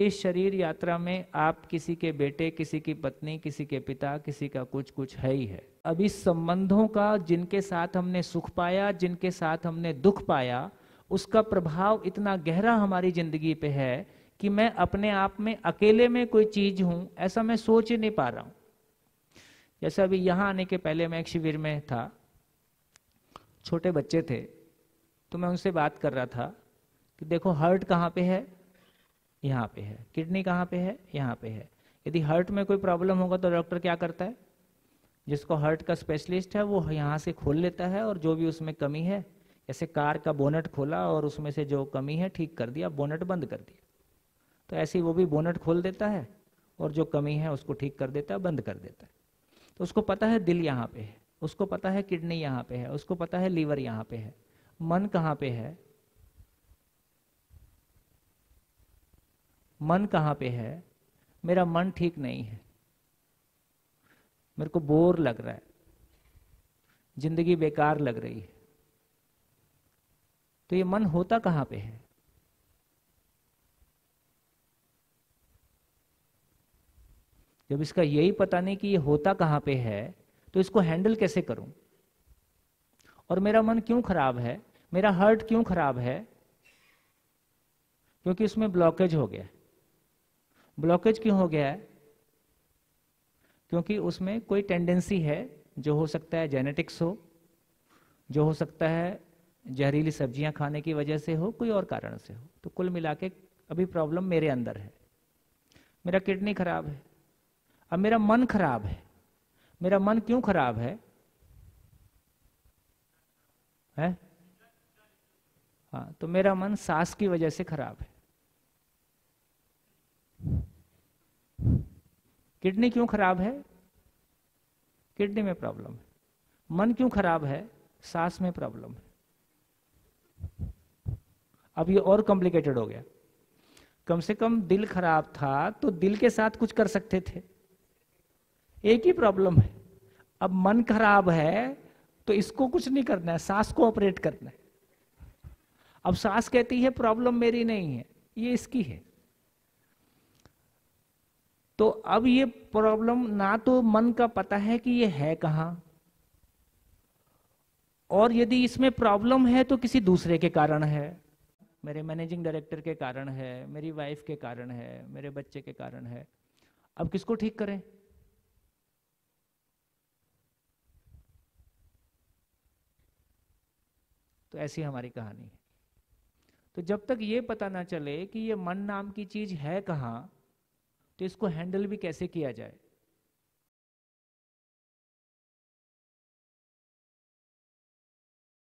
इस शरीर यात्रा में आप किसी के बेटे किसी की पत्नी किसी के पिता किसी का कुछ कुछ है ही है अब इस संबंधों का जिनके साथ हमने सुख पाया जिनके साथ हमने दुख पाया उसका प्रभाव इतना गहरा हमारी जिंदगी पे है कि मैं अपने आप में अकेले में कोई चीज हूं ऐसा मैं सोच ही नहीं पा रहा हूं जैसे अभी यहां आने के पहले मैं एक शिविर में था छोटे बच्चे थे तो मैं उनसे बात कर रहा था कि देखो हर्ट कहाँ पे है यहाँ पे है किडनी कहाँ पे है यहाँ पे है यदि हर्ट में कोई प्रॉब्लम होगा तो डॉक्टर क्या करता है जिसको हर्ट का स्पेशलिस्ट है वो यहाँ से खोल लेता है और जो भी उसमें कमी है जैसे कार का बोनट खोला और उसमें से जो कमी है ठीक कर दिया बोनट बंद कर दिया तो ऐसे वो भी बोनट खोल देता है और जो कमी है उसको ठीक कर देता है बंद कर देता है तो उसको पता है दिल यहाँ पे है उसको पता है किडनी यहाँ पे है उसको पता है लीवर यहाँ पे है मन कहाँ पे है मन कहां पे है मेरा मन ठीक नहीं है मेरे को बोर लग रहा है जिंदगी बेकार लग रही है तो ये मन होता कहां पे है जब इसका यही पता नहीं कि ये होता कहां पे है तो इसको हैंडल कैसे करूं और मेरा मन क्यों खराब है मेरा हर्ट क्यों खराब है क्योंकि इसमें ब्लॉकेज हो गया है ब्लॉकेज क्यों हो गया है क्योंकि उसमें कोई टेंडेंसी है जो हो सकता है जेनेटिक्स हो जो हो सकता है जहरीली सब्जियां खाने की वजह से हो कोई और कारण से हो तो कुल मिला के अभी प्रॉब्लम मेरे अंदर है मेरा किडनी खराब है अब मेरा मन खराब है मेरा मन क्यों खराब है हैं? हाँ तो मेरा मन सास की वजह से खराब है किडनी क्यों खराब है किडनी में प्रॉब्लम है मन क्यों खराब है सांस में प्रॉब्लम है अब ये और कॉम्प्लिकेटेड हो गया कम से कम दिल खराब था तो दिल के साथ कुछ कर सकते थे एक ही प्रॉब्लम है अब मन खराब है तो इसको कुछ नहीं करना है सांस को ऑपरेट करना है अब सांस कहती है प्रॉब्लम मेरी नहीं है ये इसकी है तो अब ये प्रॉब्लम ना तो मन का पता है कि ये है कहाँ और यदि इसमें प्रॉब्लम है तो किसी दूसरे के कारण है मेरे मैनेजिंग डायरेक्टर के कारण है मेरी वाइफ के कारण है मेरे बच्चे के कारण है अब किसको ठीक करें तो ऐसी हमारी कहानी है तो जब तक ये पता ना चले कि ये मन नाम की चीज है कहां तो इसको हैंडल भी कैसे किया जाए